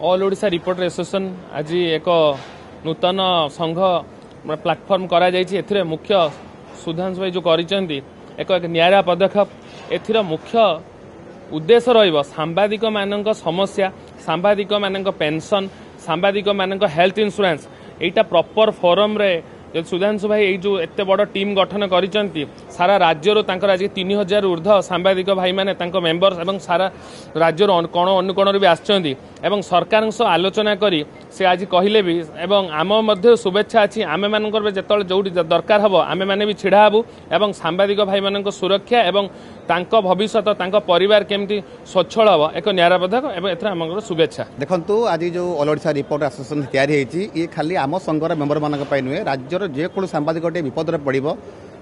all Odisha reporter association ଆଜି ଏକ ନୂତନ ସଂଘ ପ୍ଲାଟଫର୍ମ କରାଯାଇଛି ଏଥିରେ ମୁଖ୍ୟ ସୁଧାଂଶୁ ଭାଇ ଯେଉଁ କରିଛନ୍ତି ଏକ ଏକ ନିଆରା ପଦକ୍ଷେପ ଏଥିର ମୁଖ୍ୟ ଉଦ୍ଦେଶ୍ୟ ରହିବ ସାମ୍ବାଦିକମାନଙ୍କ ସମସ୍ୟା ସାମ୍ବାଦିକମାନଙ୍କ ପେନ୍ସନ୍ ସାମ୍ବାଦିକମାନଙ୍କ ହେଲ୍ଥ ଇନ୍ସୁରାନ୍ସ ଏଇଟା ପ୍ରପର୍ ଫୋରମ୍ରେ ଯଦି ସୁଧାଂଶୁ ଭାଇ ଏଇ ଯେଉଁ ଏତେ ବଡ଼ ଟିମ୍ ଗଠନ କରିଛନ୍ତି ସାରା ରାଜ୍ୟରୁ ତାଙ୍କର ଆଜି ତିନି ହଜାର ଉର୍ଦ୍ଧ୍ୱ ସାମ୍ବାଦିକ ଭାଇମାନେ ତାଙ୍କ ମେମ୍ବର୍ସ ଏବଂ ସାରା ରାଜ୍ୟରୁ କୋଣ ଅନୁକୋଣରୁ ବି ଆସିଛନ୍ତି ଏବଂ ସରକାରଙ୍କ ସହ ଆଲୋଚନା କରି ସେ ଆଜି କହିଲେ ବି ଏବଂ ଆମ ମଧ୍ୟରୁ ଶୁଭେଚ୍ଛା ଅଛି ଆମେମାନଙ୍କର ଯେତେବେଳେ ଯେଉଁଠି ଦରକାର ହେବ ଆମେମାନେ ବି ଛିଡ଼ା ହେବୁ ଏବଂ ସାମ୍ବାଦିକ ଭାଇମାନଙ୍କ ସୁରକ୍ଷା ଏବଂ ତାଙ୍କ ଭବିଷ୍ୟତ ତାଙ୍କ ପରିବାର କେମିତି ସ୍ୱଚ୍ଛଳ ହେବ ଏକ ନ୍ୟାୟବୋଧକ ଏବଂ ଏଥିରେ ଆମର ଶୁଭେଚ୍ଛା ଦେଖନ୍ତୁ ଆଜି ଯେଉଁ ଅଲ୍ ଓଡ଼ିଶା ରିପୋର୍ଟ ଆସୋସିଏସନ୍ ତିଆରି ହେଇଛି ଇଏ ଖାଲି ଆମ ସଂଘର ମେମ୍ବରମାନଙ୍କ ପାଇଁ ନୁହେଁ ରାଜ୍ୟର ଦେଶର ଯେକୌଣସି ସାମ୍ବାଦିକଟିଏ ବିପଦରେ ପଡ଼ିବ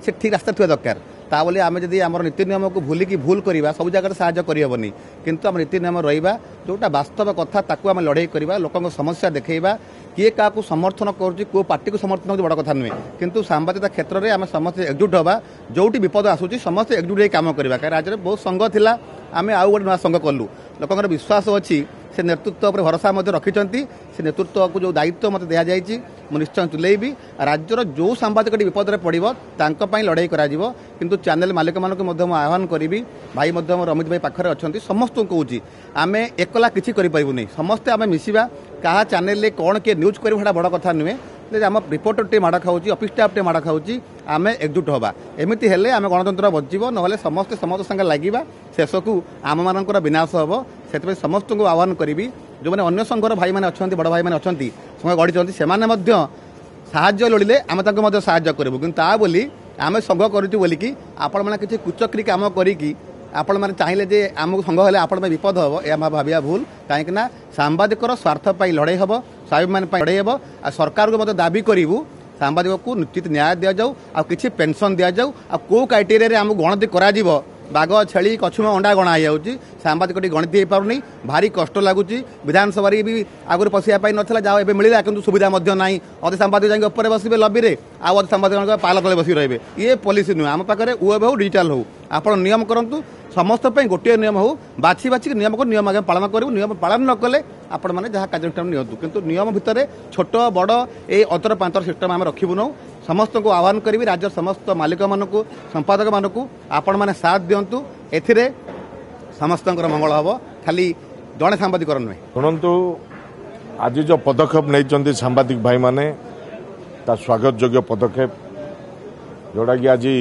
ସେ ଠିକ୍ ରାସ୍ତା ଥିବା ଦରକାର ତା ବୋଲି ଆମେ ଯଦି ଆମର ନୀତି ନିୟମକୁ ଭୁଲିକି ଭୁଲ କରିବା ସବୁ ଜାଗାରେ ସାହାଯ୍ୟ କରିହେବନି କିନ୍ତୁ ଆମ ନୀତି ନିୟମ ରହିବା ଯେଉଁଟା ବାସ୍ତବ କଥା ତାକୁ ଆମେ ଲଢ଼େଇ କରିବା ଲୋକଙ୍କ ସମସ୍ୟା ଦେଖାଇବା କିଏ କାହାକୁ ସମର୍ଥନ କରୁଛି କେଉଁ ପାର୍ଟିକୁ ସମର୍ଥନ କରୁଛି ବଡ଼ କଥା ନୁହେଁ କିନ୍ତୁ ସାମ୍ବାଦିକତା କ୍ଷେତ୍ରରେ ଆମେ ସମସ୍ତେ ଏକଜୁଟ ହେବା ଯେଉଁଠି ବିପଦ ଆସୁଛି ସମସ୍ତେ ଏକଜୁଟ ହେଇ କାମ କରିବା କାରଣ ରାଜ୍ୟରେ ବହୁତ ସଂଘ ଥିଲା ଆମେ ଆଉ ଗୋଟେ ନୂଆ ସଂଘ କଲୁ ଲୋକଙ୍କର ବିଶ୍ୱାସ ଅଛି ସେ ନେତୃତ୍ୱ ଉପରେ ଭରସା ମଧ୍ୟ ରଖିଛନ୍ତି ସେ ନେତୃତ୍ୱକୁ ଯେଉଁ ଦାୟିତ୍ୱ ମୋତେ ଦିଆଯାଇଛି ମୁଁ ନିଶ୍ଚୟ ତୁଲେଇବି ରାଜ୍ୟର ଯେଉଁ ସାମ୍ବାଦିକଟି ବିପଦରେ ପଡ଼ିବ ତାଙ୍କ ପାଇଁ ଲଢ଼େଇ କରାଯିବ କିନ୍ତୁ ଚ୍ୟାନେଲ ମାଲିକମାନଙ୍କୁ ମଧ୍ୟ ମୁଁ ଆହ୍ୱାନ କରିବି ଭାଇ ମଧ୍ୟ ମୋ ରମିତ ଭାଇ ପାଖରେ ଅଛନ୍ତି ସମସ୍ତଙ୍କୁ କହୁଛି ଆମେ ଏକଲା କିଛି କରିପାରିବୁନି ସମସ୍ତେ ଆମେ ମିଶିବା କାହା ଚ୍ୟାନେଲରେ କ'ଣ କିଏ ନ୍ୟୁଜ୍ କରିବୁ ସେଟା ବଡ଼ କଥା ନୁହେଁ ଯଦି ଆମ ରିପୋର୍ଟରଟି ମାଡ଼ ଖାଉଛି ଅଫିସ ଷ୍ଟାଫ୍ଟି ମାଡ଼ ଖାଉଛି ଆମେ ଏକଜୁଟ ହେବା ଏମିତି ହେଲେ ଆମେ ଗଣତନ୍ତ୍ର ବଞ୍ଚିବ ନହେଲେ ସମସ୍ତେ ସମସ୍ତ ସାଙ୍ଗେ ଲାଗିବା ଶେଷକୁ ଆମମାନଙ୍କର ବିନାଶ ହେବ ସେଥିପାଇଁ ସମସ୍ତଙ୍କୁ ଆହ୍ୱାନ କରିବି ଯେଉଁମାନେ ଅନ୍ୟ ସଂଘର ଭାଇମାନେ ଅଛନ୍ତି ବଡ଼ ଭାଇମାନେ ଅଛନ୍ତି ସଂଘ ଗଢ଼ିଛନ୍ତି ସେମାନେ ମଧ୍ୟ ସାହାଯ୍ୟ ଲୋଡ଼ିଲେ ଆମେ ତାଙ୍କୁ ମଧ୍ୟ ସାହାଯ୍ୟ କରିବୁ କିନ୍ତୁ ତା ବୋଲି ଆମେ ସଂଘ କରୁଛୁ ବୋଲିକି ଆପଣମାନେ କିଛି କୁଚକ୍ରି କାମ କରିକି ଆପଣମାନେ ଚାହିଁଲେ ଯେ ଆମକୁ ସଂଘ ହେଲେ ଆପଣ ପାଇଁ ବିପଦ ହେବ ଏହା ଭାବିବା ଭୁଲ କାହିଁକିନା ସାମ୍ବାଦିକର ସ୍ୱାର୍ଥ ପାଇଁ ଲଢ଼େଇ ହେବ ସ୍ୱାଭିମାନ ପାଇଁ ଲଢ଼େଇ ହେବ ଆଉ ସରକାରକୁ ମଧ୍ୟ ଦାବି କରିବୁ ସାମ୍ବାଦିକକୁ ଉଚିତ ନ୍ୟାୟ ଦିଆଯାଉ ଆଉ କିଛି ପେନ୍ସନ୍ ଦିଆଯାଉ ଆଉ କେଉଁ କ୍ରାଇଟେରିଆରେ ଆମକୁ ଗଣତି କରାଯିବ ବାଘ ଛେଳି କଛୁମା ଅଣ୍ଡା ଗଣା ହେଇଯାଉଛି ସାମ୍ବାଦିକଟି ଗଣିତ ହେଇପାରୁନି ଭାରି କଷ୍ଟ ଲାଗୁଛି ବିଧାନସଭାରେ ବି ଆଗରୁ ପଶିବା ପାଇଁ ନଥିଲା ଯାହା ଏବେ ମିଳିଲା କିନ୍ତୁ ସୁବିଧା ମଧ୍ୟ ନାହିଁ ଅଧେ ସାମ୍ବାଦିକ ଯାଇକି ଉପରେ ବସିବେ ଲବିରେ ଆଉ ଅଧେ ସାମ୍ବାଦିକମାନଙ୍କ ପାଲ ତଳେ ବସିକି ରହିବେ ଇଏ ପଲିସି ନୁହେଁ ଆମ ପାଖରେ ୱେବ୍ ହେଉ ଡିଜିଟାଲ୍ ହେଉ ଆପଣ ନିୟମ କରନ୍ତୁ ସମସ୍ତ ପାଇଁ ଗୋଟିଏ ନିୟମ ହେଉ ବାଛି ବାଛିକି ନିୟମକୁ ନିୟମ ଆଜ୍ଞା ପାଳନ କରିବୁ ନିୟମ ପାଳନ ନ କଲେ ଆପଣମାନେ ଯାହା କାର୍ଯ୍ୟାନୁଷ୍ଠାନ ନିଅନ୍ତୁ କିନ୍ତୁ ନିୟମ ଭିତରେ ଛୋଟ ବଡ଼ ଏଇ ଅତର ପାନ୍ତର ସିଷ୍ଟମ୍ ଆମେ ରଖିବୁ ନାହୁଁ ସମସ୍ତଙ୍କୁ ଆହ୍ୱାନ କରିବି ରାଜ୍ୟର ସମସ୍ତ ମାଲିକମାନଙ୍କୁ ସମ୍ପାଦକମାନଙ୍କୁ ଆପଣମାନେ ସାଥ ଦିଅନ୍ତୁ ଏଥିରେ ସମସ୍ତଙ୍କର ମଙ୍ଗଳ ହେବ ଖାଲି ଜଣେ ସାମ୍ବାଦିକର ନୁହେଁ ଶୁଣନ୍ତୁ ଆଜି ଯେଉଁ ପଦକ୍ଷେପ ନେଇଛନ୍ତି ସାମ୍ବାଦିକ ଭାଇମାନେ ତା ସ୍ୱାଗତଯୋଗ୍ୟ ପଦକ୍ଷେପ ଯେଉଁଟାକି ଆଜି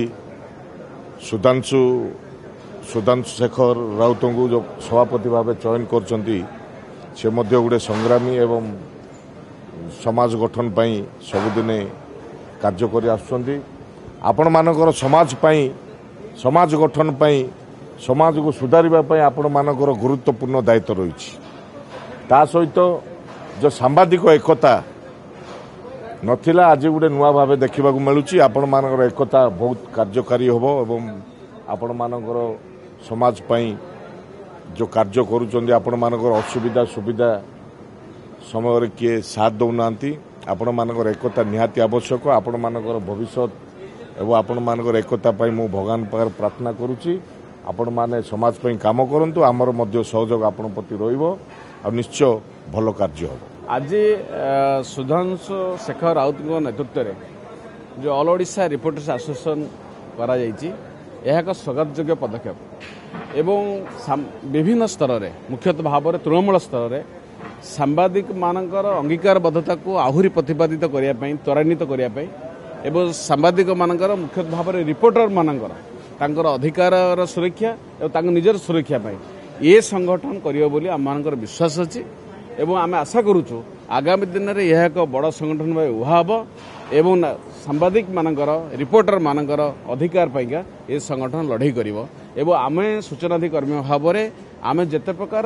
ସୁଧାଂଶୁ ସୁଧାଂଶୁ ଶେଖର ରାଉତଙ୍କୁ ଯେଉଁ ସଭାପତି ଭାବେ ଚୟନ କରିଛନ୍ତି ସେ ମଧ୍ୟ ଗୋଟିଏ ସଂଗ୍ରାମୀ ଏବଂ ସମାଜ ଗଠନ ପାଇଁ ସବୁଦିନେ କାର୍ଯ୍ୟ କରି ଆସୁଛନ୍ତି ଆପଣମାନଙ୍କର ସମାଜ ପାଇଁ ସମାଜ ଗଠନ ପାଇଁ ସମାଜକୁ ସୁଧାରିବା ପାଇଁ ଆପଣମାନଙ୍କର ଗୁରୁତ୍ୱପୂର୍ଣ୍ଣ ଦାୟିତ୍ୱ ରହିଛି ତା ସହିତ ଯେଉଁ ସାମ୍ବାଦିକ ଏକତା ନଥିଲା ଆଜି ଗୋଟେ ନୂଆ ଭାବେ ଦେଖିବାକୁ ମିଳୁଛି ଆପଣମାନଙ୍କର ଏକତା ବହୁତ କାର୍ଯ୍ୟକାରୀ ହେବ ଏବଂ ଆପଣମାନଙ୍କର ସମାଜ ପାଇଁ ଯେଉଁ କାର୍ଯ୍ୟ କରୁଛନ୍ତି ଆପଣମାନଙ୍କର ଅସୁବିଧା ସୁବିଧା ସମୟରେ କିଏ ସାଥ୍ ଦେଉନାହାନ୍ତି ଆପଣମାନଙ୍କର ଏକତା ନିହାତି ଆବଶ୍ୟକ ଆପଣମାନଙ୍କର ଭବିଷ୍ୟତ ଏବଂ ଆପଣମାନଙ୍କର ଏକତା ପାଇଁ ମୁଁ ଭଗବାନ ପାଖରେ ପ୍ରାର୍ଥନା କରୁଛି ଆପଣମାନେ ସମାଜ ପାଇଁ କାମ କରନ୍ତୁ ଆମର ମଧ୍ୟ ସହଯୋଗ ଆପଣଙ୍କ ପ୍ରତି ରହିବ ଆଉ ନିଶ୍ଚୟ ଭଲ କାର୍ଯ୍ୟ ହେବ ଆଜି ସୁଧାଂଶୁ ଶେଖର ରାଉତଙ୍କ ନେତୃତ୍ୱରେ ଯେଉଁ ଅଲ୍ ଓଡ଼ିଶା ରିପୋର୍ଟର୍ସ ଆସୋସିଏସନ୍ କରାଯାଇଛି ଏହା ଏକ ସ୍ୱାଗତଯୋଗ୍ୟ ପଦକ୍ଷେପ ଏବଂ ବିଭିନ୍ନ ସ୍ତରରେ ମୁଖ୍ୟତଃ ଭାବରେ ତୃଣମୂଳ ସ୍ତରରେ ସାମ୍ବାଦିକମାନଙ୍କର ଅଙ୍ଗୀକାରବଦ୍ଧତାକୁ ଆହୁରି ପ୍ରତିପାଦିତ କରିବା ପାଇଁ ତ୍ୱରାନ୍ୱିତ କରିବା ପାଇଁ ଏବଂ ସାମ୍ବାଦିକମାନଙ୍କର ମୁଖ୍ୟତଃ ଭାବରେ ରିପୋର୍ଟରମାନଙ୍କର ତାଙ୍କର ଅଧିକାରର ସୁରକ୍ଷା ଏବଂ ତାଙ୍କ ନିଜର ସୁରକ୍ଷା ପାଇଁ ଏ ସଂଗଠନ କରିବ ବୋଲି ଆମମାନଙ୍କର ବିଶ୍ୱାସ ଅଛି ଏବଂ ଆମେ ଆଶା କରୁଛୁ ଆଗାମୀ ଦିନରେ ଏହା ଏକ ବଡ଼ ସଂଗଠନ ଭାବେ ଉଭା ହେବ ଏବଂ ସାମ୍ବାଦିକମାନଙ୍କର ରିପୋର୍ଟରମାନଙ୍କର ଅଧିକାର ପାଇଁକା ଏ ସଂଗଠନ ଲଢ଼େଇ କରିବ ଏବଂ ଆମେ ସୂଚନାଧିକର୍ମୀ ଭାବରେ ଆମେ ଯେତେ ପ୍ରକାର